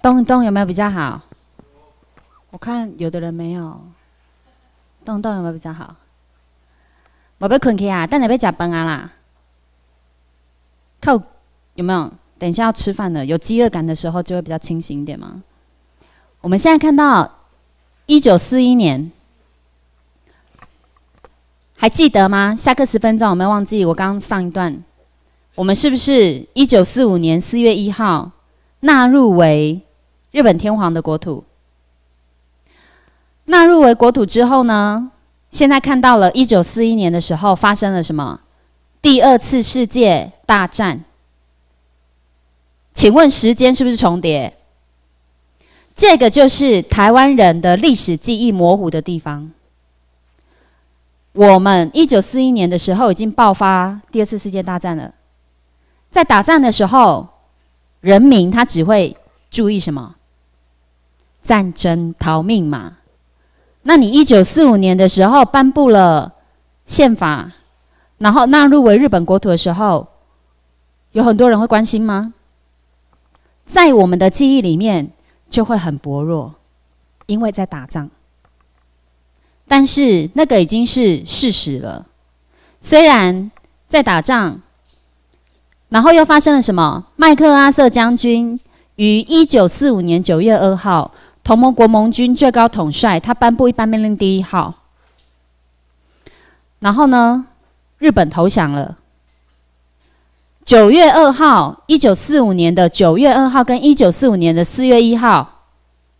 东东有没有比较好？我看有的人没有。东东有没有比较好？我被困起啊，蛋仔被假崩啊啦！靠，有没有？等一下要吃饭了，有饥饿感的时候就会比较清醒一点吗？我们现在看到一九四一年，还记得吗？下课十分钟我没有忘记？我刚刚上一段，我们是不是一九四五年四月一号纳入为？日本天皇的国土纳入为国土之后呢？现在看到了一九四一年的时候发生了什么？第二次世界大战。请问时间是不是重叠？这个就是台湾人的历史记忆模糊的地方。我们一九四一年的时候已经爆发第二次世界大战了，在打战的时候，人民他只会注意什么？战争逃命嘛？那你一九四五年的时候颁布了宪法，然后纳入为日本国土的时候，有很多人会关心吗？在我们的记忆里面就会很薄弱，因为在打仗。但是那个已经是事实了，虽然在打仗，然后又发生了什么？麦克阿瑟将军于一九四五年九月二号。同盟国盟军最高统帅他颁布一般命令第一号，然后呢，日本投降了。九月二号，一九四五年的九月二号跟一九四五年的四月一号，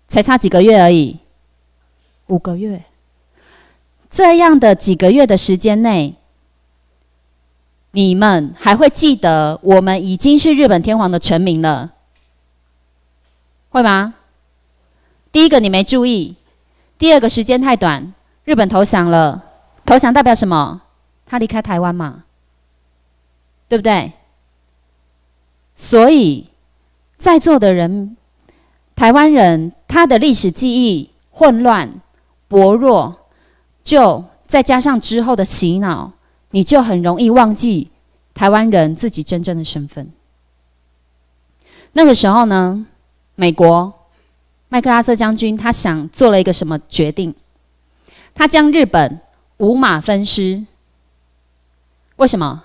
才差几个月而已，五个月。这样的几个月的时间内，你们还会记得我们已经是日本天皇的臣民了，会吗？第一个你没注意，第二个时间太短，日本投降了，投降代表什么？他离开台湾嘛，对不对？所以，在座的人，台湾人他的历史记忆混乱、薄弱，就再加上之后的洗脑，你就很容易忘记台湾人自己真正的身份。那个时候呢，美国。麦克阿瑟将军他想做了一个什么决定？他将日本五马分尸。为什么？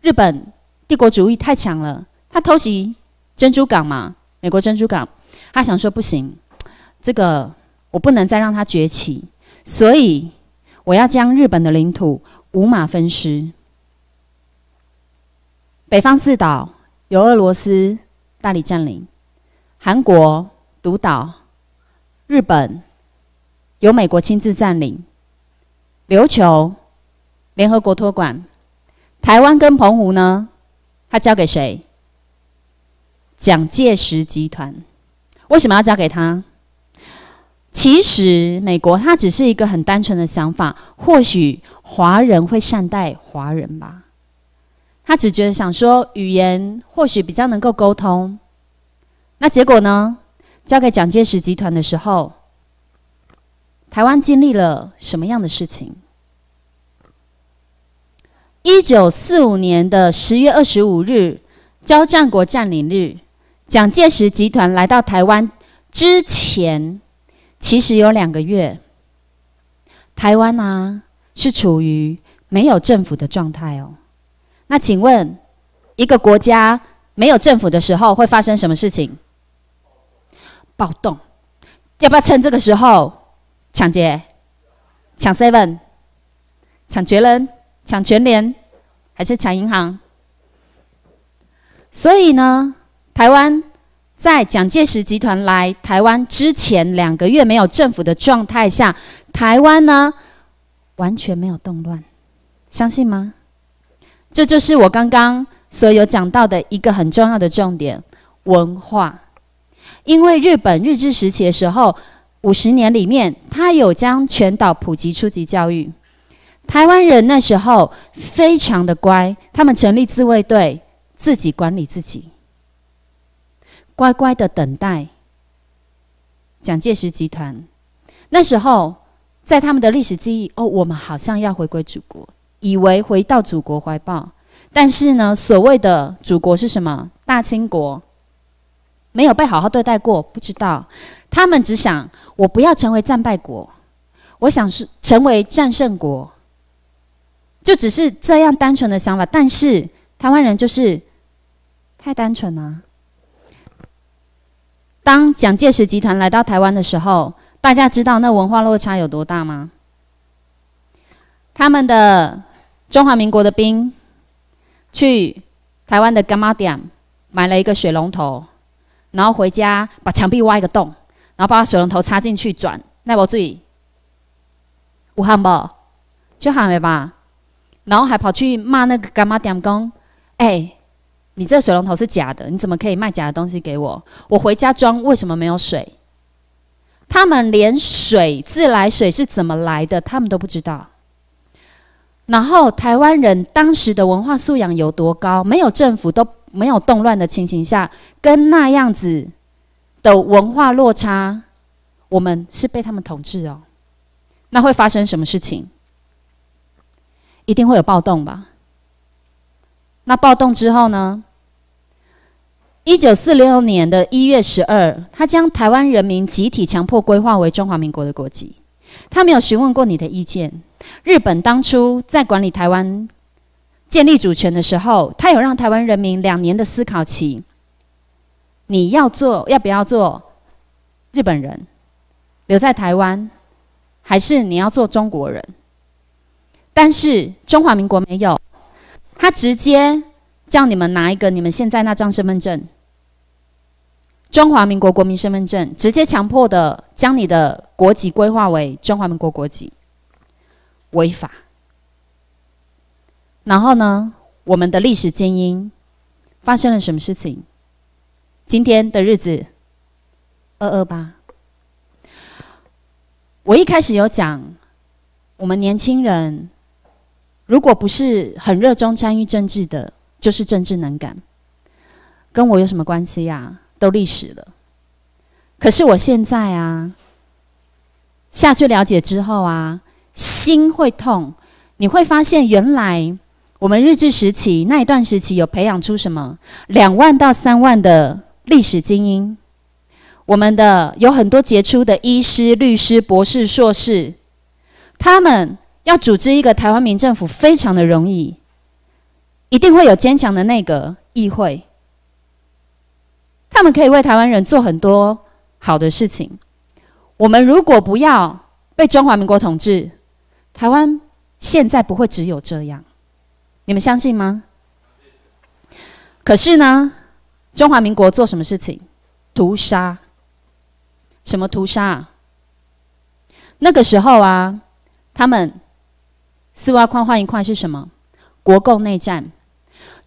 日本帝国主义太强了，他偷袭珍珠港嘛，美国珍珠港，他想说不行，这个我不能再让它崛起，所以我要将日本的领土五马分尸。北方四岛由俄罗斯大力占领，韩国。独岛，日本由美国亲自占领；琉球，联合国托管；台湾跟澎湖呢，他交给谁？蒋介石集团。为什么要交给他？其实美国他只是一个很单纯的想法，或许华人会善待华人吧。他只觉得想说，语言或许比较能够沟通。那结果呢？交给蒋介石集团的时候，台湾经历了什么样的事情？一九四五年的十月二十五日，交战国占领日，蒋介石集团来到台湾之前，其实有两个月，台湾啊是处于没有政府的状态哦。那请问，一个国家没有政府的时候，会发生什么事情？暴动，要不要趁这个时候抢劫？抢 Seven，抢全人、抢全联，还是抢银行？所以呢，台湾在蒋介石集团来台湾之前两个月没有政府的状态下，台湾呢完全没有动乱，相信吗？这就是我刚刚所有讲到的一个很重要的重点——文化。因为日本日治时期的时候，五十年里面，他有将全岛普及初级教育。台湾人那时候非常的乖，他们成立自卫队，自己管理自己，乖乖的等待蒋介石集团。那时候，在他们的历史记忆，哦，我们好像要回归祖国，以为回到祖国怀抱，但是呢，所谓的祖国是什么？大清国。没有被好好对待过，不知道。他们只想我不要成为战败国，我想是成为战胜国，就只是这样单纯的想法。但是台湾人就是太单纯了。当蒋介石集团来到台湾的时候，大家知道那文化落差有多大吗？他们的中华民国的兵去台湾的干妈店买了一个水龙头。然后回家把墙壁挖一个洞，然后把水龙头插进去转，那我自己武汉吧，就喊了吧。然后还跑去骂那个干妈点工，哎，你这水龙头是假的，你怎么可以卖假的东西给我？我回家装，为什么没有水？他们连水自来水是怎么来的，他们都不知道。然后台湾人当时的文化素养有多高，没有政府都。没有动乱的情形下，跟那样子的文化落差，我们是被他们统治哦。那会发生什么事情？一定会有暴动吧。那暴动之后呢？一九四六年的一月十二，他将台湾人民集体强迫归化为中华民国的国籍。他没有询问过你的意见。日本当初在管理台湾。建立主权的时候，他有让台湾人民两年的思考期。你要做要不要做日本人留在台湾，还是你要做中国人？但是中华民国没有，他直接叫你们拿一个你们现在那张身份证——中华民国国民身份证，直接强迫的将你的国籍规划为中华民国国籍，违法。然后呢，我们的历史精英发生了什么事情？今天的日子，二二八。我一开始有讲，我们年轻人如果不是很热衷参与政治的，就是政治能感，跟我有什么关系呀？都历史了。可是我现在啊，下去了解之后啊，心会痛。你会发现，原来。我们日治时期那一段时期，有培养出什么两万到三万的历史精英？我们的有很多杰出的医师、律师、博士、硕士，他们要组织一个台湾民政府，非常的容易，一定会有坚强的那个议会，他们可以为台湾人做很多好的事情。我们如果不要被中华民国统治，台湾现在不会只有这样。你们相信吗？可是呢，中华民国做什么事情？屠杀？什么屠杀？啊？那个时候啊，他们四挖框换一块是什么？国共内战。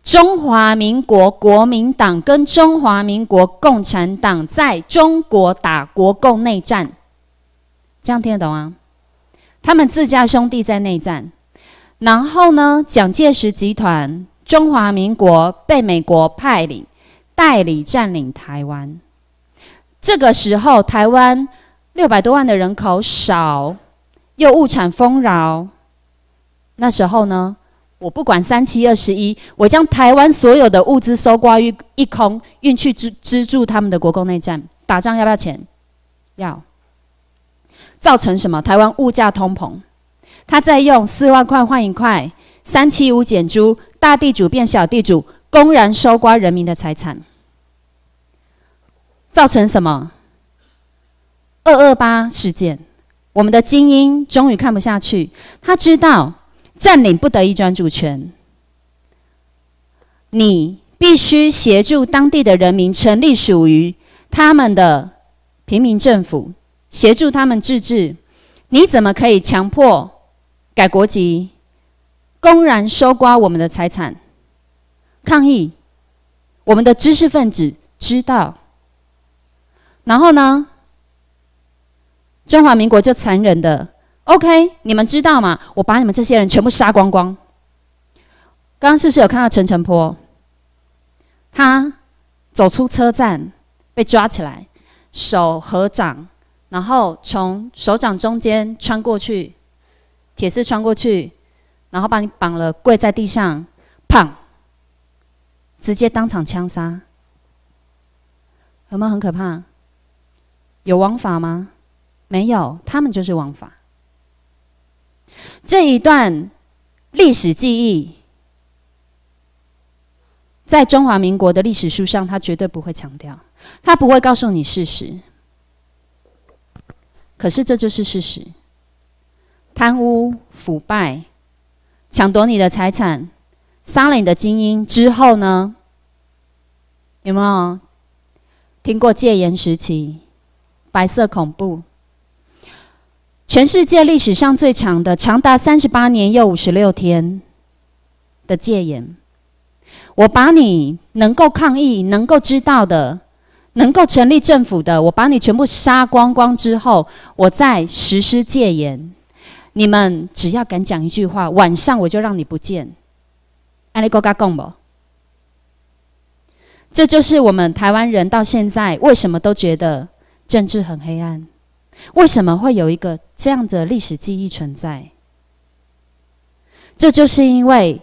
中华民国国民党跟中华民国共产党在中国打国共内战，这样听得懂啊？他们自家兄弟在内战。然后呢？蒋介石集团、中华民国被美国派领代理占领台湾。这个时候，台湾六百多万的人口少，又物产丰饶。那时候呢，我不管三七二十一，我将台湾所有的物资收刮一空，运去支资助他们的国共内战。打仗要不要钱？要，造成什么？台湾物价通膨。他在用四万块换一块三七五减租，大地主变小地主，公然搜刮人民的财产，造成什么？二二八事件。我们的精英终于看不下去，他知道占领不得一专主权，你必须协助当地的人民成立属于他们的平民政府，协助他们自治。你怎么可以强迫？改国籍，公然收刮我们的财产，抗议，我们的知识分子知道，然后呢，中华民国就残忍的，OK，你们知道吗？我把你们这些人全部杀光光。刚刚是不是有看到陈诚坡？他走出车站，被抓起来，手合掌，然后从手掌中间穿过去。铁丝穿过去，然后把你绑了，跪在地上，砰，直接当场枪杀，有没有很可怕？有枉法吗？没有，他们就是枉法。这一段历史记忆，在中华民国的历史书上，他绝对不会强调，他不会告诉你事实。可是这就是事实。贪污腐败，抢夺你的财产，杀了你的精英之后呢？有没有听过戒严时期、白色恐怖？全世界历史上最长的，长达三十八年又五十六天的戒严。我把你能够抗议、能够知道的、能够成立政府的，我把你全部杀光光之后，我再实施戒严。你们只要敢讲一句话，晚上我就让你不见。这就是我们台湾人到现在为什么都觉得政治很黑暗，为什么会有一个这样的历史记忆存在？这就是因为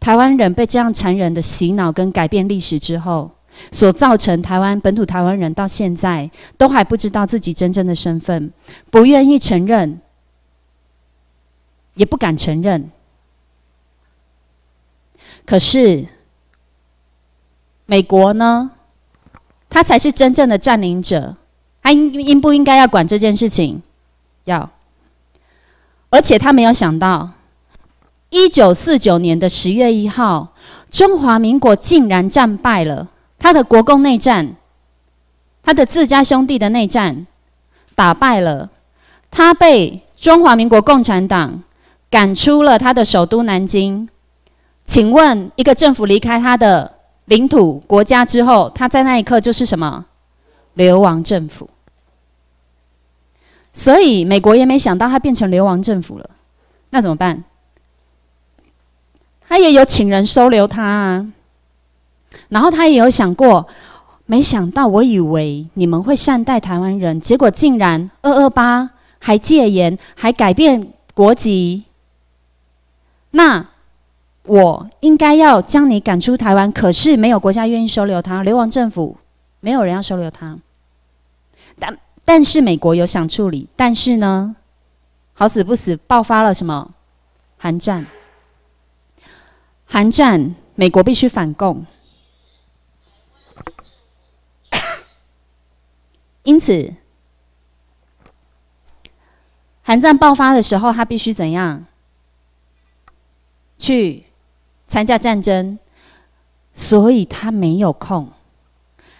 台湾人被这样残忍的洗脑跟改变历史之后，所造成台湾本土台湾人到现在都还不知道自己真正的身份，不愿意承认。也不敢承认。可是，美国呢？他才是真正的占领者，他应应不应该要管这件事情？要。而且他没有想到，一九四九年的十月一号，中华民国竟然战败了他的国共内战，他的自家兄弟的内战打败了，他被中华民国共产党。赶出了他的首都南京，请问一个政府离开他的领土国家之后，他在那一刻就是什么？流亡政府。所以美国也没想到他变成流亡政府了，那怎么办？他也有请人收留他啊，然后他也有想过，没想到，我以为你们会善待台湾人，结果竟然二二八还戒严，还改变国籍。那我应该要将你赶出台湾，可是没有国家愿意收留他，流亡政府没有人要收留他。但但是美国有想处理，但是呢，好死不死爆发了什么？寒战。寒战，美国必须反共。因此，寒战爆发的时候，他必须怎样？去参加战争，所以他没有空，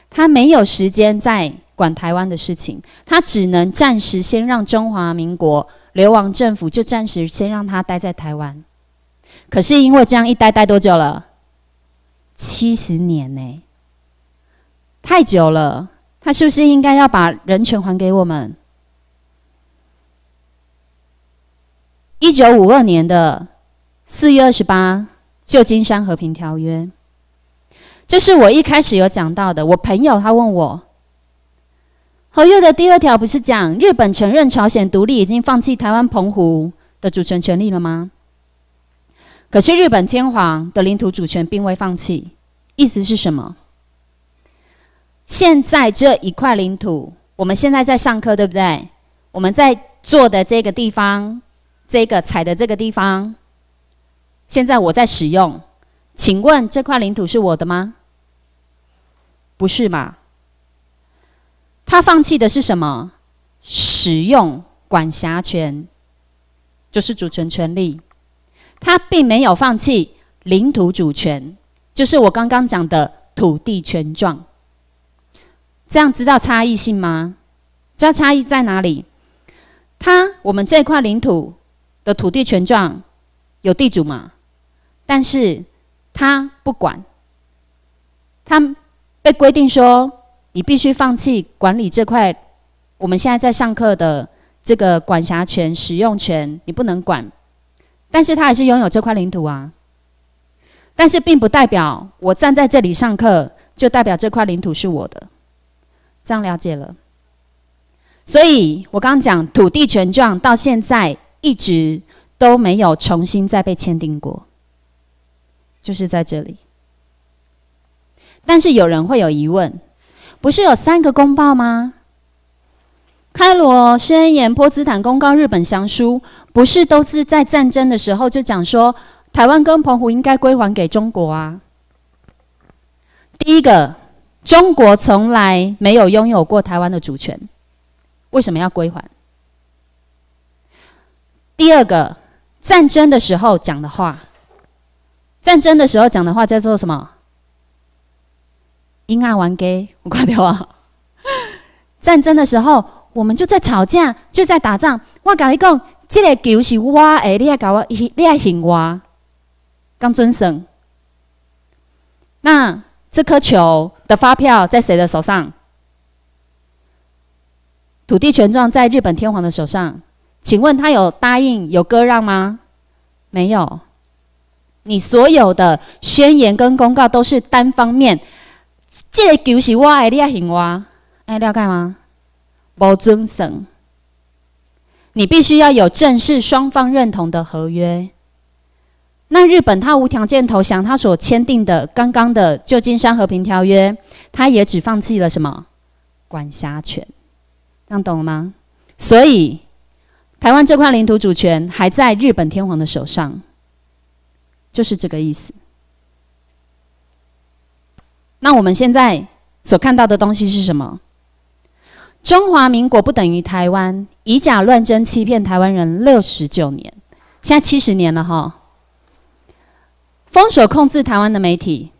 他没有时间在管台湾的事情，他只能暂时先让中华民国流亡政府就暂时先让他待在台湾。可是因为这样一待，待多久了？七十年呢？太久了，他是不是应该要把人权还给我们？一九五二年的。四月二十八，《旧金山和平条约》，这是我一开始有讲到的。我朋友他问我：“合约的第二条不是讲日本承认朝鲜独立，已经放弃台湾澎湖的主权权利了吗？”可是日本天皇的领土主权并未放弃，意思是什么？现在这一块领土，我们现在在上课，对不对？我们在坐的这个地方，这个踩的这个地方。现在我在使用，请问这块领土是我的吗？不是嘛？他放弃的是什么？使用管辖权，就是主权权利。他并没有放弃领土主权，就是我刚刚讲的土地权状。这样知道差异性吗？知道差异在哪里？他我们这块领土的土地权状有地主吗？但是他不管，他被规定说，你必须放弃管理这块，我们现在在上课的这个管辖权、使用权，你不能管。但是他还是拥有这块领土啊。但是并不代表我站在这里上课，就代表这块领土是我的。这样了解了。所以我刚刚讲土地权状，到现在一直都没有重新再被签订过。就是在这里，但是有人会有疑问：不是有三个公报吗？开罗宣言、波茨坦公告、日本降书，不是都是在战争的时候就讲说台湾跟澎湖应该归还给中国啊？第一个，中国从来没有拥有过台湾的主权，为什么要归还？第二个，战争的时候讲的话。战争的时候讲的话叫做什么？阴暗完结，我挂掉啊！战争的时候，我们就在吵架，就在打仗。我讲你讲，这个球是我，的，你爱搞我，你爱恨我，刚尊生。那这颗球的发票在谁的手上？土地权状在日本天皇的手上，请问他有答应有割让吗？没有。你所有的宣言跟公告都是单方面，这个就是我的，你也信我？哎，了解吗？不遵守，你必须要有正式双方认同的合约。那日本他无条件投降，他所签订的刚刚的《旧金山和平条约》，他也只放弃了什么管辖权？样懂了吗？所以，台湾这块领土主权还在日本天皇的手上。就是这个意思。那我们现在所看到的东西是什么？中华民国不等于台湾，以假乱真欺骗台湾人六十九年，现在七十年了哈。封锁控制台湾的媒体，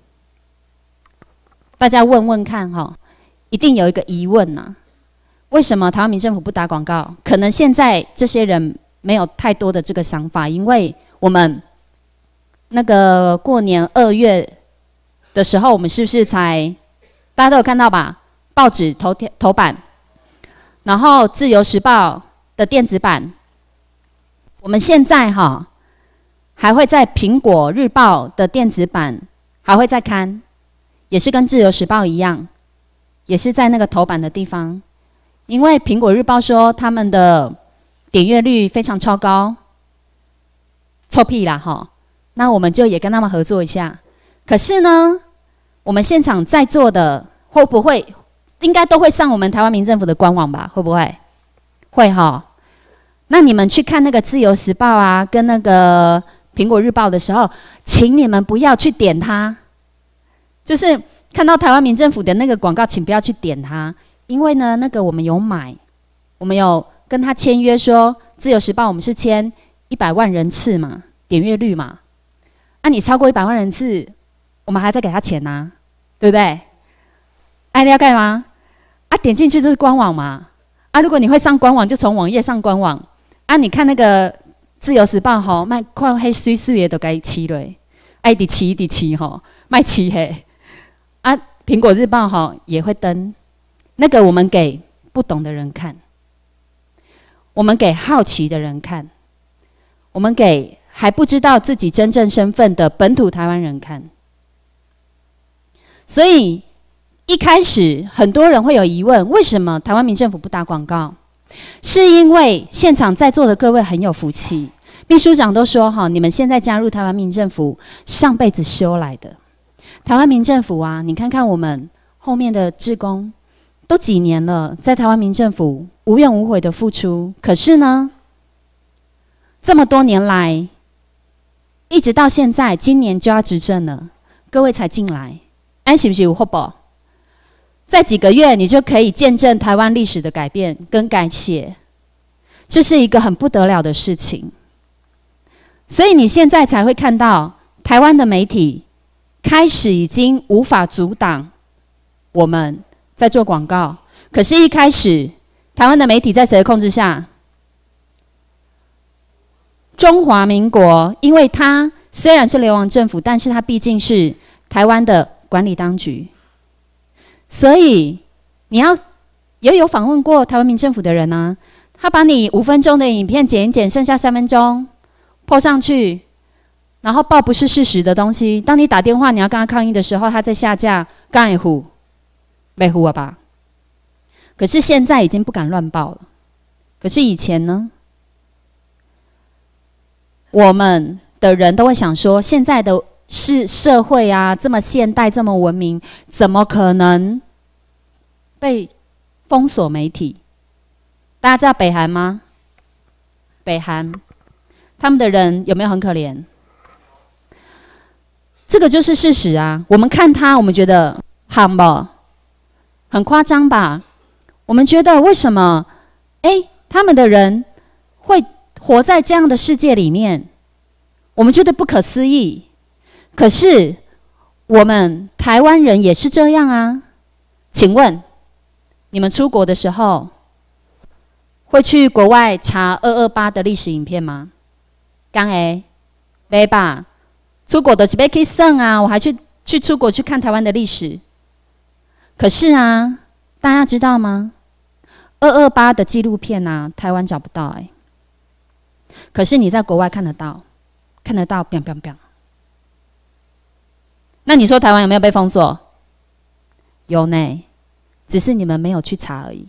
大家问问看哈，一定有一个疑问呐：为什么台湾民政府不打广告？可能现在这些人没有太多的这个想法，因为我们。那个过年二月的时候，我们是不是才大家都有看到吧？报纸头条头版，然后自由时报的电子版，我们现在哈还会在苹果日报的电子版还会再刊，也是跟自由时报一样，也是在那个头版的地方，因为苹果日报说他们的点阅率非常超高，臭屁啦哈。那我们就也跟他们合作一下。可是呢，我们现场在座的会不会应该都会上我们台湾民政府的官网吧？会不会？会哈。那你们去看那个自由时报啊，跟那个苹果日报的时候，请你们不要去点它。就是看到台湾民政府的那个广告，请不要去点它，因为呢，那个我们有买，我们有跟他签约说，自由时报我们是签一百万人次嘛，点阅率嘛。那你超过一百万人次，我们还在给他钱呐，对不对？哎，你要干嘛？啊，点进去就是官网嘛？啊，如果你会上官网，就从网页上官网。啊，你看那个《自由时报》吼，卖矿黑水水也都该起了，爱迪起爱迪七吼，卖起黑。啊，《苹果日报》吼也会登，那个我们给不懂的人看，我们给好奇的人看，我们给。还不知道自己真正身份的本土台湾人看，所以一开始很多人会有疑问：为什么台湾民政府不打广告？是因为现场在座的各位很有福气，秘书长都说：哈，你们现在加入台湾民政府，上辈子修来的。台湾民政府啊，你看看我们后面的职工，都几年了，在台湾民政府无怨无悔的付出，可是呢，这么多年来。一直到现在，今年就要执政了，各位才进来，安喜不是吴厚在几个月你就可以见证台湾历史的改变跟改写，这是一个很不得了的事情。所以你现在才会看到台湾的媒体开始已经无法阻挡我们在做广告。可是，一开始台湾的媒体在谁的控制下？中华民国，因为它虽然是流亡政府，但是它毕竟是台湾的管理当局，所以你要也有访问过台湾民政府的人啊，他把你五分钟的影片剪一剪，剩下三分钟泼上去，然后报不是事实的东西。当你打电话你要跟他抗议的时候，他在下架干户，被呼了吧？可是现在已经不敢乱报了，可是以前呢？我们的人都会想说，现在的是社会啊，这么现代，这么文明，怎么可能被封锁媒体？大家知道北韩吗？北韩，他们的人有没有很可怜？这个就是事实啊。我们看他，我们觉得很不，很夸张吧？我们觉得为什么？哎，他们的人会。活在这样的世界里面，我们觉得不可思议。可是我们台湾人也是这样啊。请问你们出国的时候会去国外查二二八的历史影片吗？刚诶，没吧？出国的只背起身啊，我还去去出国去看台湾的历史。可是啊，大家知道吗？二二八的纪录片啊，台湾找不到哎。可是你在国外看得到，看得到，那你说台湾有没有被封锁？有呢，只是你们没有去查而已。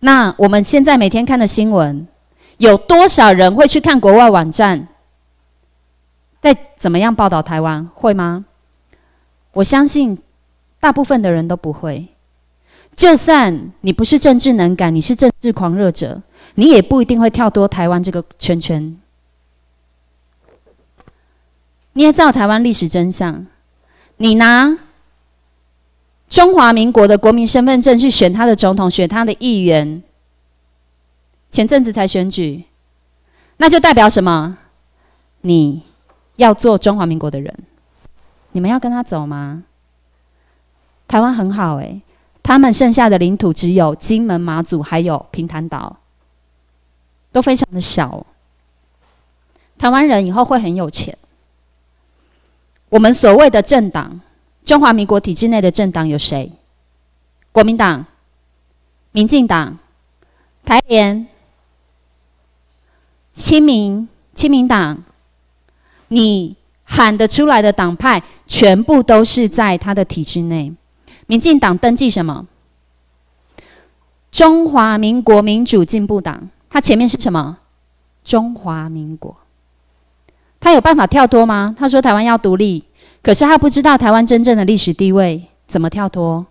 那我们现在每天看的新闻，有多少人会去看国外网站？在怎么样报道台湾？会吗？我相信大部分的人都不会。就算你不是政治能干，你是政治狂热者。你也不一定会跳多台湾这个圈圈。捏造台湾历史真相，你拿中华民国的国民身份证去选他的总统、选他的议员。前阵子才选举，那就代表什么？你要做中华民国的人？你们要跟他走吗？台湾很好诶，他们剩下的领土只有金门、马祖，还有平潭岛。都非常的小。台湾人以后会很有钱。我们所谓的政党，中华民国体制内的政党有谁？国民党、民进党、台联、亲民、亲民党。你喊得出来的党派，全部都是在他的体制内。民进党登记什么？中华民国民主进步党。他前面是什么？中华民国。他有办法跳脱吗？他说台湾要独立，可是他不知道台湾真正的历史地位怎么跳脱，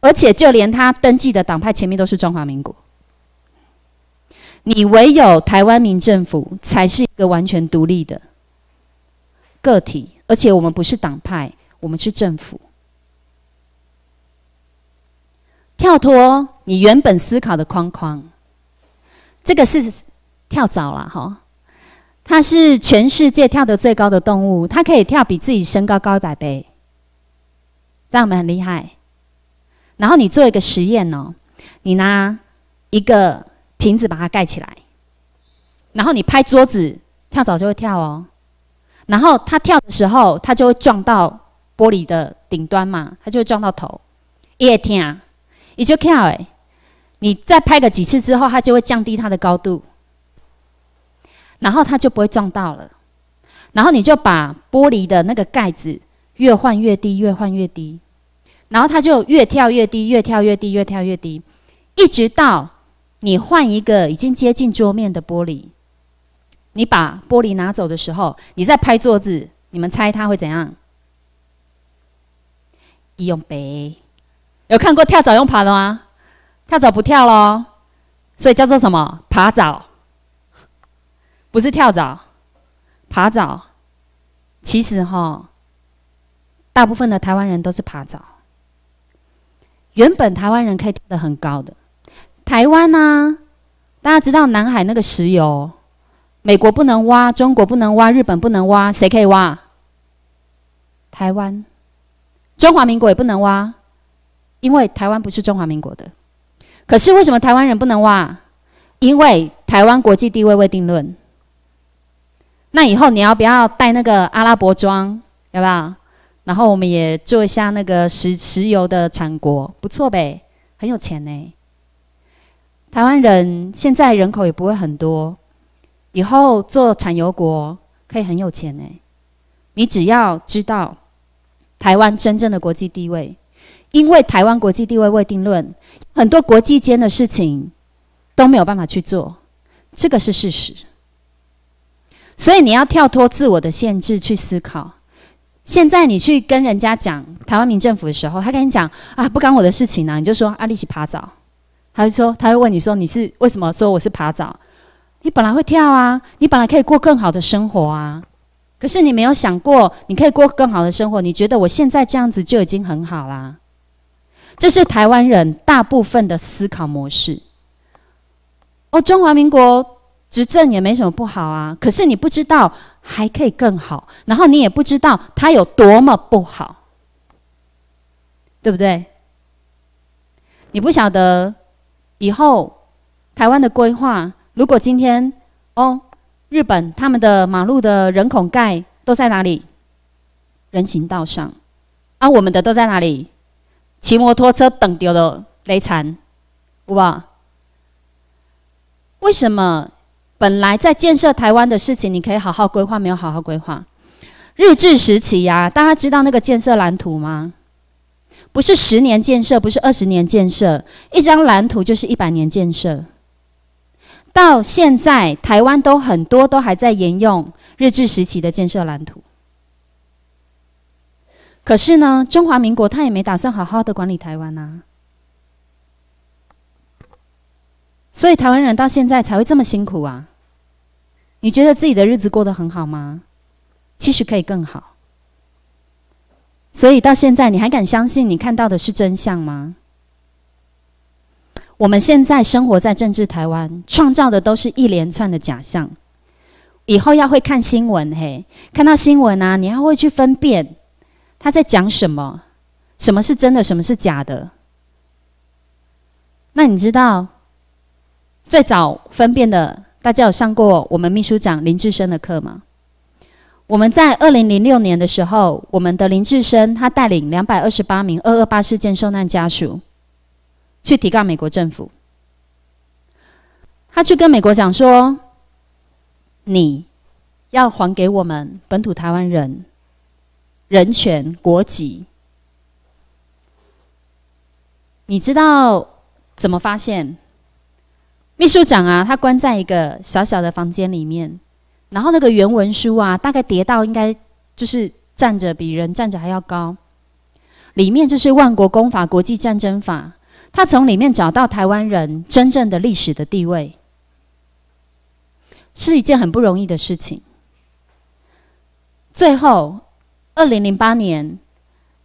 而且就连他登记的党派前面都是中华民国。你唯有台湾民政府才是一个完全独立的个体，而且我们不是党派，我们是政府。跳脱你原本思考的框框。这个是跳蚤了哈，它是全世界跳得最高的动物，它可以跳比自己身高高一百倍，这样我们很厉害。然后你做一个实验哦，你拿一个瓶子把它盖起来，然后你拍桌子，跳蚤就会跳哦。然后它跳的时候，它就会撞到玻璃的顶端嘛，它就会撞到头，一跌，也就跳哎。你再拍个几次之后，它就会降低它的高度，然后它就不会撞到了。然后你就把玻璃的那个盖子越换越低，越换越低，然后它就越跳越低，越跳越低，越跳越低，一直到你换一个已经接近桌面的玻璃。你把玻璃拿走的时候，你再拍桌子，你们猜它会怎样？一用杯，有看过跳蚤用爬的吗？跳蚤不跳咯，所以叫做什么？爬蚤，不是跳蚤，爬蚤。其实哈，大部分的台湾人都是爬蚤。原本台湾人可以跳得很高的。台湾呢，大家知道南海那个石油，美国不能挖，中国不能挖，日本不能挖，谁可以挖？台湾，中华民国也不能挖，因为台湾不是中华民国的。可是为什么台湾人不能挖？因为台湾国际地位未定论。那以后你要不要带那个阿拉伯装？要不要？然后我们也做一下那个石石油的产国，不错呗，很有钱呢。台湾人现在人口也不会很多，以后做产油国可以很有钱呢。你只要知道台湾真正的国际地位。因为台湾国际地位未定论，很多国际间的事情都没有办法去做，这个是事实。所以你要跳脱自我的限制去思考。现在你去跟人家讲台湾民政府的时候，他跟你讲啊，不关我的事情啊，你就说啊一起爬走。他就说他会问你说你是为什么说我是爬走？你本来会跳啊，你本来可以过更好的生活啊，可是你没有想过你可以过更好的生活，你觉得我现在这样子就已经很好啦。这是台湾人大部分的思考模式。哦，中华民国执政也没什么不好啊，可是你不知道还可以更好，然后你也不知道它有多么不好，对不对？你不晓得以后台湾的规划，如果今天哦，日本他们的马路的人孔盖都在哪里？人行道上啊，我们的都在哪里？骑摩托车等丢了，累残，哇！为什么本来在建设台湾的事情，你可以好好规划，没有好好规划？日治时期呀，大家知道那个建设蓝图吗？不是十年建设，不是二十年建设，一张蓝图就是一百年建设。到现在，台湾都很多都还在沿用日治时期的建设蓝图。可是呢，中华民国他也没打算好好的管理台湾呐。所以台湾人到现在才会这么辛苦啊！你觉得自己的日子过得很好吗？其实可以更好。所以到现在你还敢相信你看到的是真相吗？我们现在生活在政治台湾，创造的都是一连串的假象。以后要会看新闻，嘿，看到新闻啊，你还会去分辨。他在讲什么？什么是真的？什么是假的？那你知道最早分辨的？大家有上过我们秘书长林志生的课吗？我们在二零零六年的时候，我们的林志生他带领两百二十八名二二八事件受难家属去提告美国政府。他去跟美国讲说：“你要还给我们本土台湾人。”人权、国籍，你知道怎么发现？秘书长啊，他关在一个小小的房间里面，然后那个原文书啊，大概叠到应该就是站着比人站着还要高，里面就是《万国公法》《国际战争法》，他从里面找到台湾人真正的历史的地位，是一件很不容易的事情。最后。二零零八年，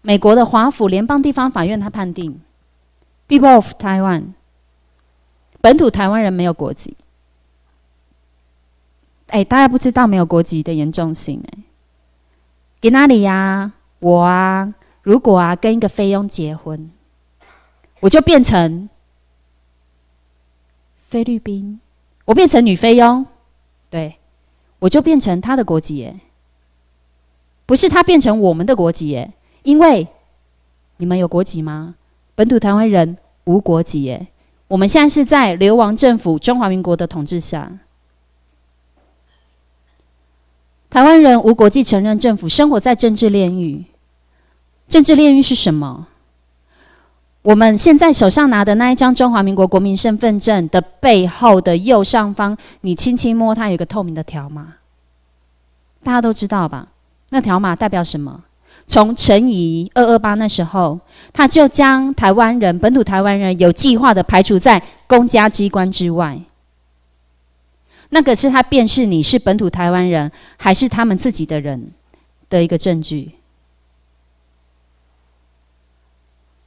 美国的华府联邦地方法院，他判定 “people of Taiwan” 本土台湾人没有国籍。哎，大家不知道没有国籍的严重性哎。给哪里呀？我啊，如果啊跟一个菲佣结婚，我就变成菲律宾，我变成女菲佣，对我就变成他的国籍哎。不是它变成我们的国籍耶，因为你们有国籍吗？本土台湾人无国籍耶。我们现在是在流亡政府中华民国的统治下，台湾人无国际承认政府，生活在政治炼狱。政治炼狱是什么？我们现在手上拿的那一张中华民国国民身份证的背后的右上方，你轻轻摸它，有一个透明的条码，大家都知道吧？那条码代表什么？从陈仪二二八那时候，他就将台湾人、本土台湾人有计划的排除在公家机关之外。那个是他辨识你是本土台湾人还是他们自己的人的一个证据。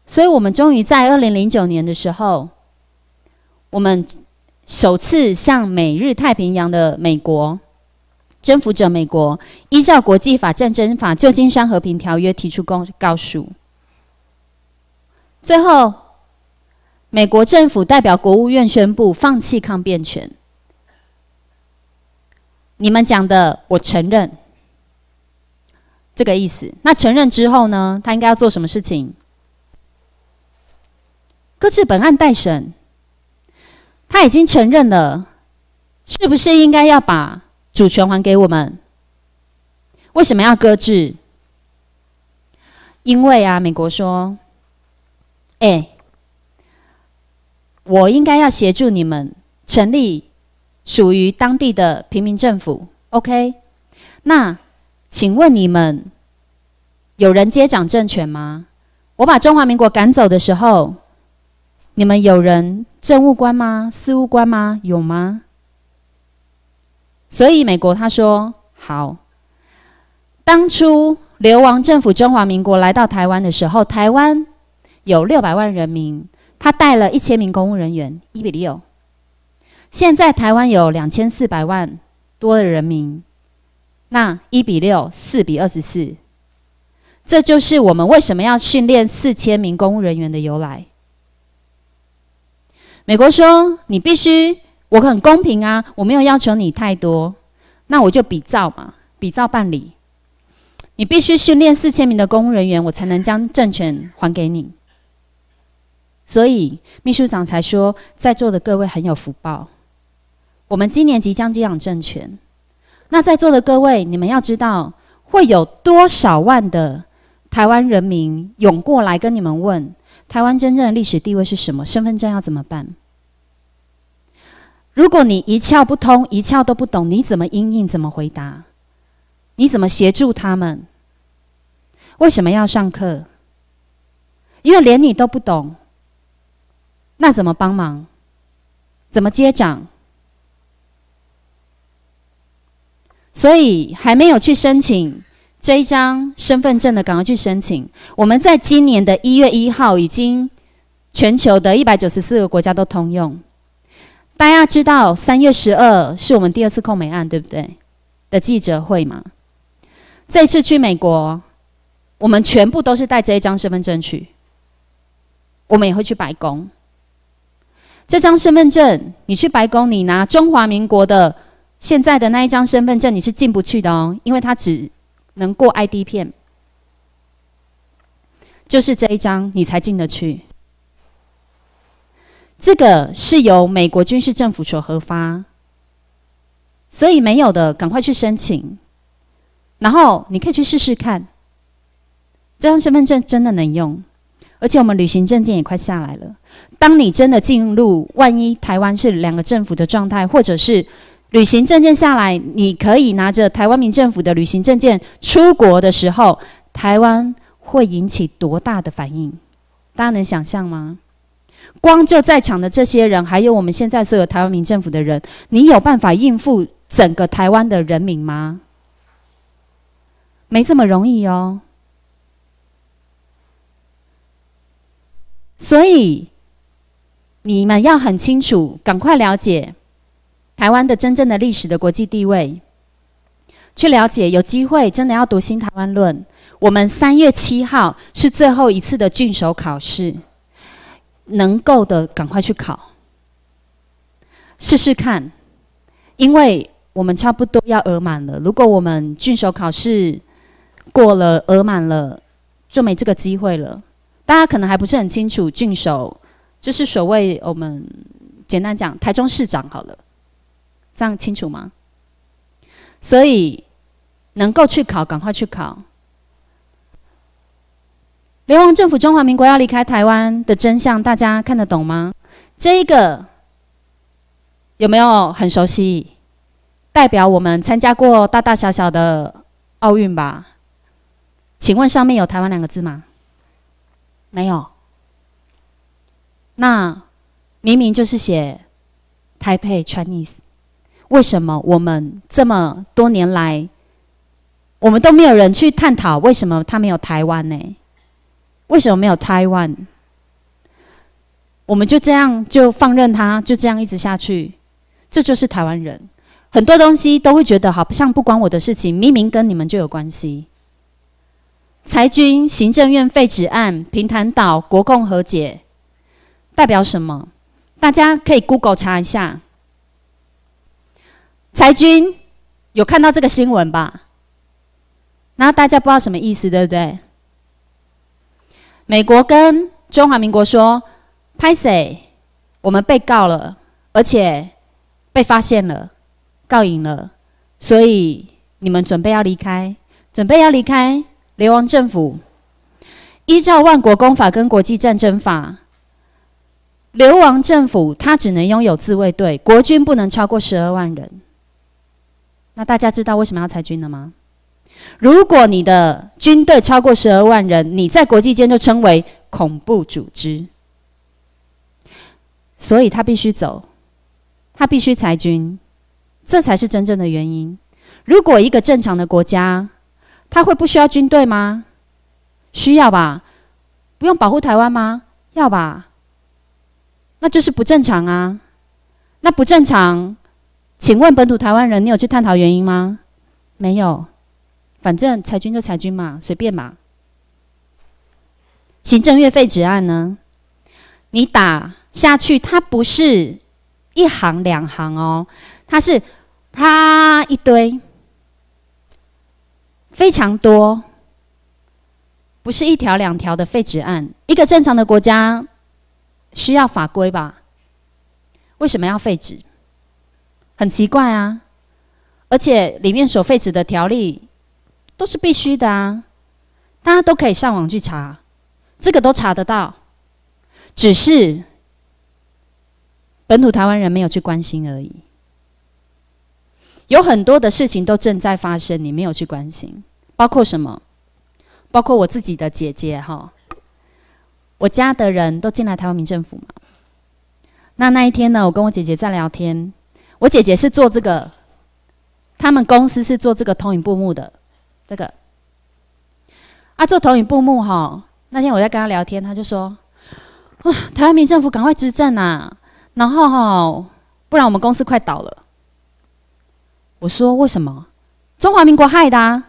所以我们终于在二零零九年的时候，我们首次向美日太平洋的美国。征服者美国依照国际法、战争法、旧金山和平条约提出公告诉，最后美国政府代表国务院宣布放弃抗辩权。你们讲的我承认，这个意思。那承认之后呢？他应该要做什么事情？搁置本案待审。他已经承认了，是不是应该要把？主权还给我们，为什么要搁置？因为啊，美国说，哎，我应该要协助你们成立属于当地的平民政府。OK，那请问你们有人接掌政权吗？我把中华民国赶走的时候，你们有人政务官吗？事务官吗？有吗？所以，美国他说好，当初流亡政府中华民国来到台湾的时候，台湾有六百万人民，他带了一千名公务人员，一比六。现在台湾有两千四百万多的人民，那一比六，四比二十四，这就是我们为什么要训练四千名公务人员的由来。美国说，你必须。我很公平啊，我没有要求你太多，那我就比照嘛，比照办理。你必须训练四千名的公务人员，我才能将政权还给你。所以秘书长才说，在座的各位很有福报，我们今年即将接掌政权。那在座的各位，你们要知道会有多少万的台湾人民涌过来跟你们问，台湾真正的历史地位是什么？身份证要怎么办？如果你一窍不通，一窍都不懂，你怎么应应？怎么回答？你怎么协助他们？为什么要上课？因为连你都不懂，那怎么帮忙？怎么接掌？所以还没有去申请这一张身份证的，赶快去申请。我们在今年的一月一号已经全球的一百九十四个国家都通用。大家知道三月十二是我们第二次控美案，对不对？的记者会嘛，这次去美国，我们全部都是带这一张身份证去。我们也会去白宫。这张身份证，你去白宫，你拿中华民国的现在的那一张身份证，你是进不去的哦，因为它只能过 ID 片，就是这一张，你才进得去。这个是由美国军事政府所核发，所以没有的赶快去申请，然后你可以去试试看，这张身份证真的能用，而且我们旅行证件也快下来了。当你真的进入，万一台湾是两个政府的状态，或者是旅行证件下来，你可以拿着台湾民政府的旅行证件出国的时候，台湾会引起多大的反应？大家能想象吗？光就在场的这些人，还有我们现在所有台湾民政府的人，你有办法应付整个台湾的人民吗？没这么容易哦。所以你们要很清楚，赶快了解台湾的真正的历史的国际地位，去了解。有机会真的要读《新台湾论》。我们三月七号是最后一次的郡守考试。能够的，赶快去考，试试看，因为我们差不多要额满了。如果我们郡守考试过了，额满了，就没这个机会了。大家可能还不是很清楚，郡守就是所谓我们简单讲，台中市长好了，这样清楚吗？所以能够去考，赶快去考。流亡政府中华民国要离开台湾的真相，大家看得懂吗？这一个有没有很熟悉？代表我们参加过大大小小的奥运吧？请问上面有台湾两个字吗？没有。那明明就是写台北 Chinese，为什么我们这么多年来，我们都没有人去探讨为什么它没有台湾呢？为什么没有台湾？我们就这样就放任他，就这样一直下去，这就是台湾人。很多东西都会觉得好像不关我的事情，明明跟你们就有关系。裁军行政院废止案、平潭岛国共和解，代表什么？大家可以 Google 查一下。裁军有看到这个新闻吧？然后大家不知道什么意思，对不对？美国跟中华民国说，派谁？我们被告了，而且被发现了，告赢了，所以你们准备要离开，准备要离开流亡政府。依照万国公法跟国际战争法，流亡政府他只能拥有自卫队，国军不能超过十二万人。那大家知道为什么要裁军了吗？如果你的军队超过十二万人，你在国际间就称为恐怖组织。所以他必须走，他必须裁军，这才是真正的原因。如果一个正常的国家，他会不需要军队吗？需要吧？不用保护台湾吗？要吧？那就是不正常啊！那不正常，请问本土台湾人，你有去探讨原因吗？没有。反正裁军就裁军嘛，随便嘛。行政院废止案呢？你打下去，它不是一行两行哦，它是啪一堆，非常多，不是一条两条的废止案。一个正常的国家需要法规吧？为什么要废止？很奇怪啊！而且里面所废止的条例。都是必须的啊！大家都可以上网去查，这个都查得到。只是本土台湾人没有去关心而已。有很多的事情都正在发生，你没有去关心，包括什么？包括我自己的姐姐哈，我家的人都进来台湾民政府嘛。那那一天呢，我跟我姐姐在聊天，我姐姐是做这个，他们公司是做这个通运部幕的。这个啊，做投影布幕哈。那天我在跟他聊天，他就说：“哇，台湾民政府赶快执政呐，然后不然我们公司快倒了。”我说：“为什么？中华民国害的。”啊。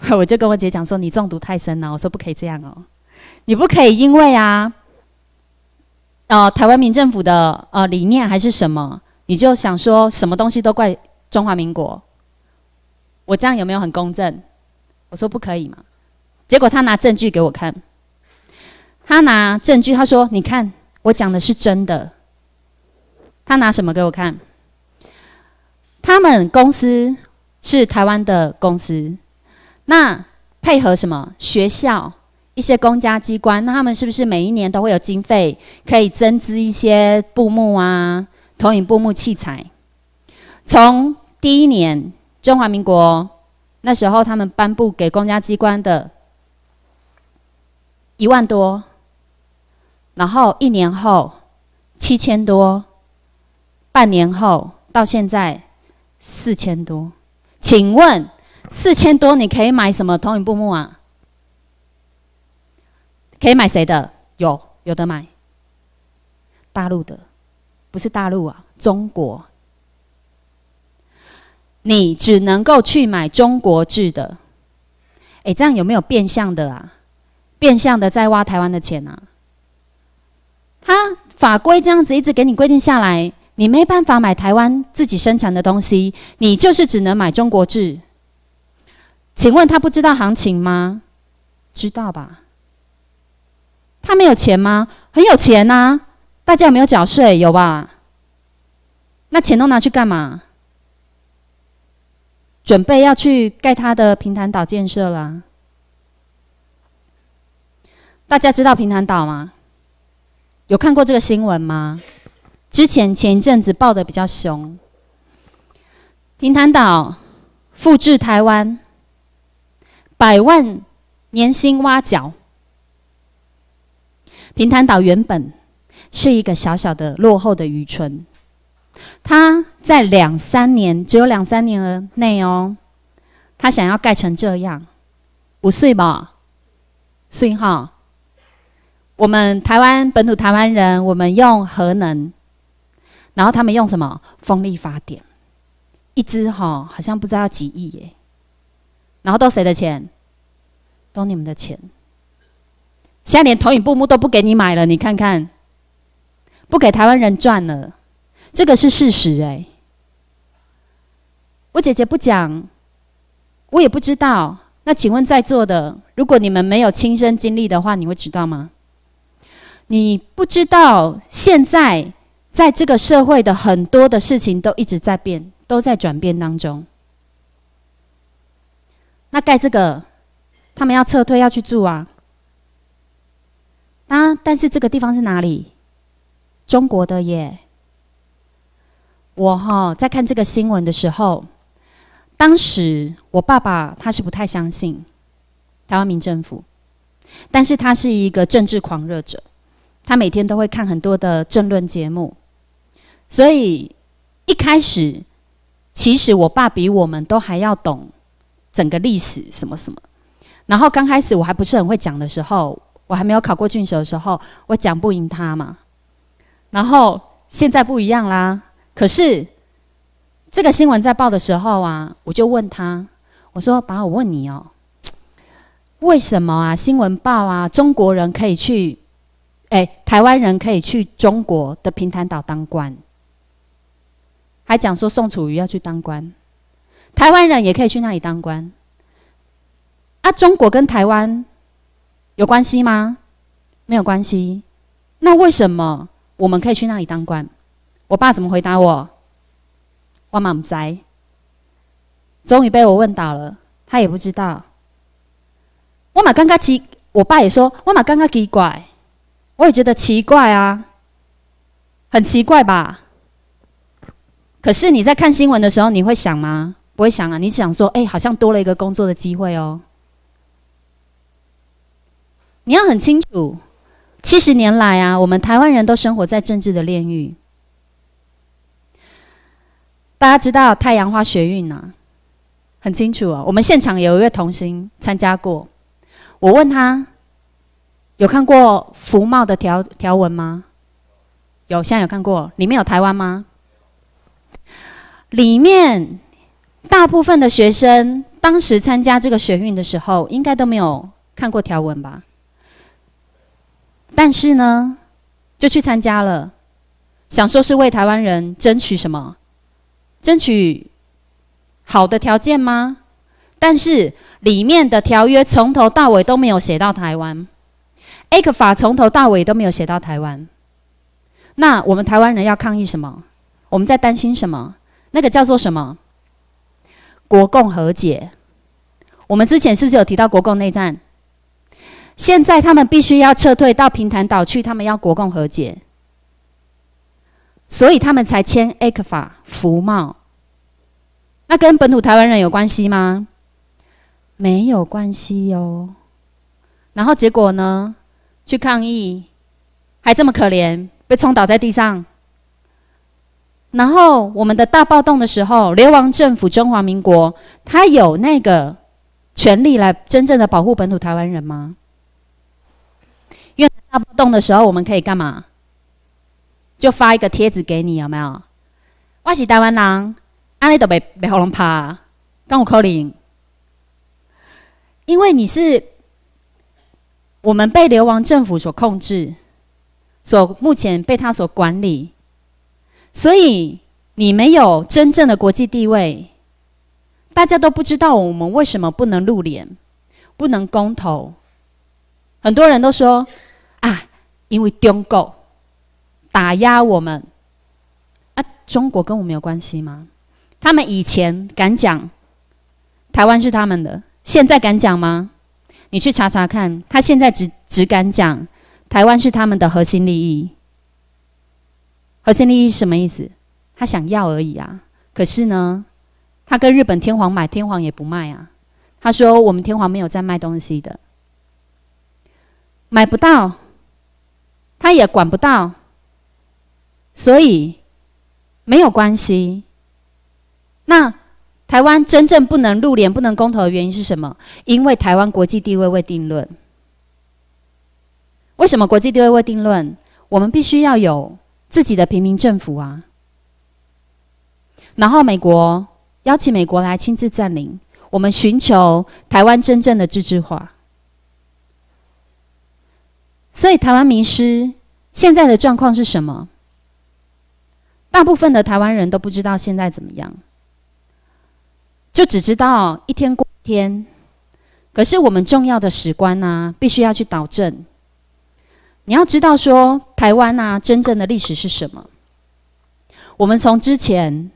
”我就跟我姐讲说：“你中毒太深了。”我说：“不可以这样哦，你不可以因为啊，呃，台湾民政府的呃理念还是什么，你就想说什么东西都怪中华民国。我这样有没有很公正？”我说不可以嘛，结果他拿证据给我看，他拿证据，他说：“你看，我讲的是真的。”他拿什么给我看？他们公司是台湾的公司，那配合什么学校、一些公家机关？那他们是不是每一年都会有经费可以增资一些布幕啊、投影布幕器材？从第一年中华民国。那时候他们颁布给公家机关的一万多，然后一年后七千多，半年后到现在四千多。请问四千多你可以买什么投影布幕啊？可以买谁的？有有的买大陆的，不是大陆啊，中国。你只能够去买中国制的，哎，这样有没有变相的啊？变相的在挖台湾的钱啊？他法规这样子一直给你规定下来，你没办法买台湾自己生产的东西，你就是只能买中国制。请问他不知道行情吗？知道吧？他没有钱吗？很有钱呐！大家有没有缴税？有吧？那钱都拿去干嘛？准备要去盖他的平潭岛建设了。大家知道平潭岛吗？有看过这个新闻吗？之前前一阵子报的比较凶。平潭岛复制台湾，百万年薪挖角。平潭岛原本是一个小小的落后的渔村，它。在两三年，只有两三年内哦，他想要盖成这样，五岁吧，岁哈。我们台湾本土台湾人，我们用核能，然后他们用什么？风力发电，一支哈好像不知道几亿耶，然后都谁的钱？都你们的钱。现在连投影布幕都不给你买了，你看看，不给台湾人赚了，这个是事实哎。我姐姐不讲，我也不知道。那请问在座的，如果你们没有亲身经历的话，你会知道吗？你不知道，现在在这个社会的很多的事情都一直在变，都在转变当中。那盖这个，他们要撤退，要去住啊。啊，但是这个地方是哪里？中国的耶。我哈在看这个新闻的时候。当时我爸爸他是不太相信台湾民政府，但是他是一个政治狂热者，他每天都会看很多的政论节目，所以一开始其实我爸比我们都还要懂整个历史什么什么。然后刚开始我还不是很会讲的时候，我还没有考过郡守的时候，我讲不赢他嘛。然后现在不一样啦，可是。这个新闻在报的时候啊，我就问他，我说爸，我问你哦，为什么啊新闻报啊，中国人可以去，哎，台湾人可以去中国的平潭岛当官，还讲说宋楚瑜要去当官，台湾人也可以去那里当官，啊，中国跟台湾有关系吗？没有关系，那为什么我们可以去那里当官？我爸怎么回答我？我妈不在。终于被我问倒了，他也不知道。我妈刚刚奇，我爸也说我妈刚刚奇怪，我也觉得奇怪啊，很奇怪吧？可是你在看新闻的时候，你会想吗？不会想啊，你想说，哎，好像多了一个工作的机会哦。你要很清楚，七十年来啊，我们台湾人都生活在政治的炼狱。大家知道太阳花学运啊，很清楚哦。我们现场有一位童星参加过，我问他有看过福茂的条条文吗？有，现在有看过？里面有台湾吗？里面大部分的学生当时参加这个学运的时候，应该都没有看过条文吧？但是呢，就去参加了，想说是为台湾人争取什么？争取好的条件吗？但是里面的条约从头到尾都没有写到台湾，A 克法从头到尾都没有写到台湾。那我们台湾人要抗议什么？我们在担心什么？那个叫做什么？国共和解。我们之前是不是有提到国共内战？现在他们必须要撤退到平潭岛去，他们要国共和解。所以他们才签《艾克法》服贸，那跟本土台湾人有关系吗？没有关系哟。然后结果呢？去抗议，还这么可怜，被冲倒在地上。然后我们的大暴动的时候，流亡政府中华民国，他有那个权利来真正的保护本土台湾人吗？因为大暴动的时候，我们可以干嘛？就发一个贴子给你，有没有？我是台湾人，安利都别别好难怕，跟我 c a 因为你是我们被流亡政府所控制，所目前被他所管理，所以你没有真正的国际地位，大家都不知道我们为什么不能露脸，不能公投，很多人都说啊，因为中共。打压我们？啊，中国跟我们有关系吗？他们以前敢讲台湾是他们的，现在敢讲吗？你去查查看，他现在只只敢讲台湾是他们的核心利益。核心利益是什么意思？他想要而已啊。可是呢，他跟日本天皇买，天皇也不卖啊。他说我们天皇没有在卖东西的，买不到，他也管不到。所以没有关系。那台湾真正不能入联、不能公投的原因是什么？因为台湾国际地位未定论。为什么国际地位未定论？我们必须要有自己的平民政府啊。然后美国邀请美国来亲自占领，我们寻求台湾真正的自治化。所以台湾迷师现在的状况是什么？大部分的台湾人都不知道现在怎么样，就只知道一天过一天。可是我们重要的史观啊，必须要去导正。你要知道说，台湾啊，真正的历史是什么？我们从之前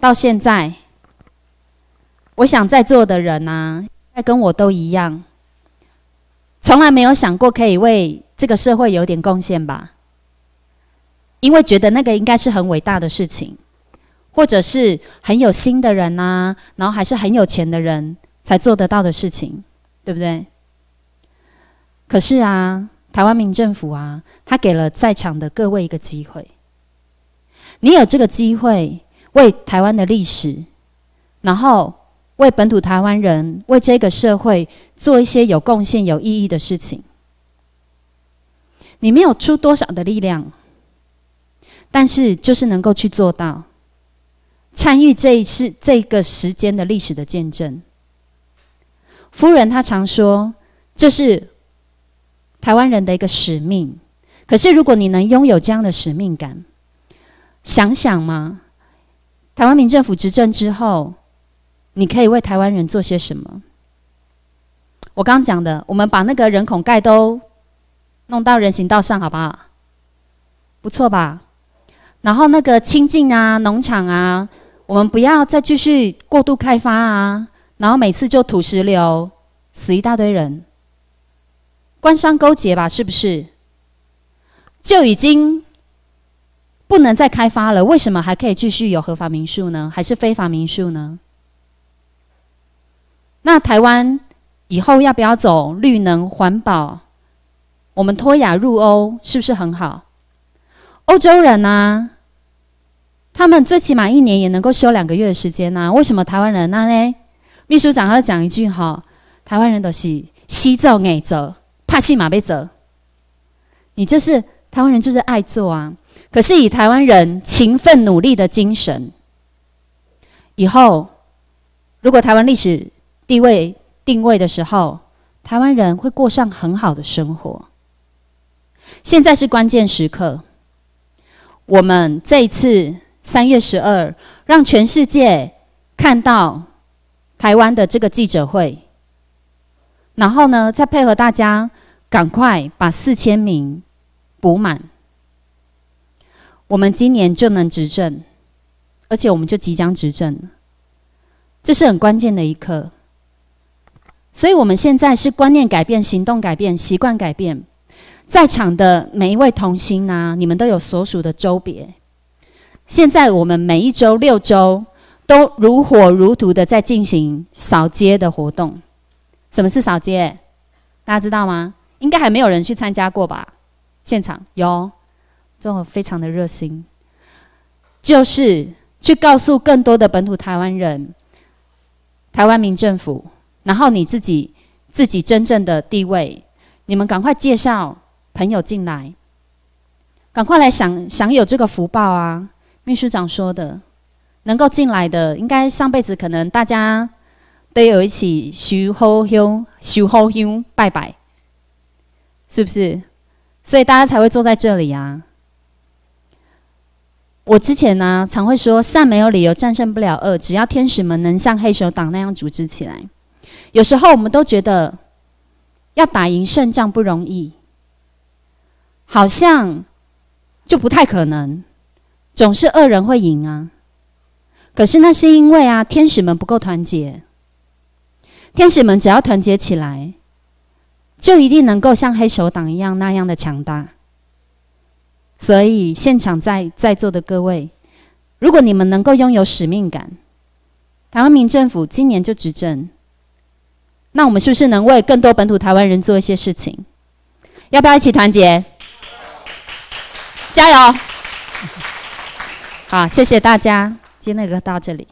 到现在，我想在座的人啊，应该跟我都一样，从来没有想过可以为这个社会有点贡献吧。因为觉得那个应该是很伟大的事情，或者是很有心的人呐，然后还是很有钱的人才做得到的事情，对不对？可是啊，台湾民政府啊，他给了在场的各位一个机会，你有这个机会为台湾的历史，然后为本土台湾人，为这个社会做一些有贡献、有意义的事情。你没有出多少的力量。但是，就是能够去做到参与这一次这个时间的历史的见证。夫人她常说，这是台湾人的一个使命。可是，如果你能拥有这样的使命感，想想嘛，台湾民政府执政之后，你可以为台湾人做些什么？我刚刚讲的，我们把那个人孔盖都弄到人行道上，好不好？不错吧？然后那个清净啊，农场啊，我们不要再继续过度开发啊！然后每次就土石流，死一大堆人，官商勾结吧，是不是？就已经不能再开发了？为什么还可以继续有合法民宿呢？还是非法民宿呢？那台湾以后要不要走绿能环保？我们脱亚入欧是不是很好？欧洲人呐，他们最起码一年也能够休两个月的时间呐。为什么台湾人呢？秘书长要讲一句哈，台湾人都是惜造美走怕戏马被走。你就是台湾人，就是爱做啊。可是以台湾人勤奋努力的精神，以后如果台湾历史地位定位的时候，台湾人会过上很好的生活。现在是关键时刻。我们这一次三月十二，让全世界看到台湾的这个记者会，然后呢，再配合大家赶快把四千名补满，我们今年就能执政，而且我们就即将执政，这是很关键的一刻。所以，我们现在是观念改变、行动改变、习惯改变。在场的每一位童星啊，你们都有所属的州别。现在我们每一周六周都如火如荼的在进行扫街的活动。什么是扫街？大家知道吗？应该还没有人去参加过吧？现场有，这种非常的热心，就是去告诉更多的本土台湾人、台湾民政府，然后你自己自己真正的地位，你们赶快介绍。朋友进来，赶快来享享有这个福报啊！秘书长说的，能够进来的，应该上辈子可能大家都有一起修好香、修好香拜拜，是不是？所以大家才会坐在这里啊！我之前呢，常会说善没有理由战胜不了恶，只要天使们能像黑手党那样组织起来。有时候我们都觉得要打赢胜仗不容易。好像就不太可能，总是恶人会赢啊！可是那是因为啊，天使们不够团结。天使们只要团结起来，就一定能够像黑手党一样那样的强大。所以，现场在在座的各位，如果你们能够拥有使命感，台湾民政府今年就执政，那我们是不是能为更多本土台湾人做一些事情？要不要一起团结？加油！好，谢谢大家，今天就到这里。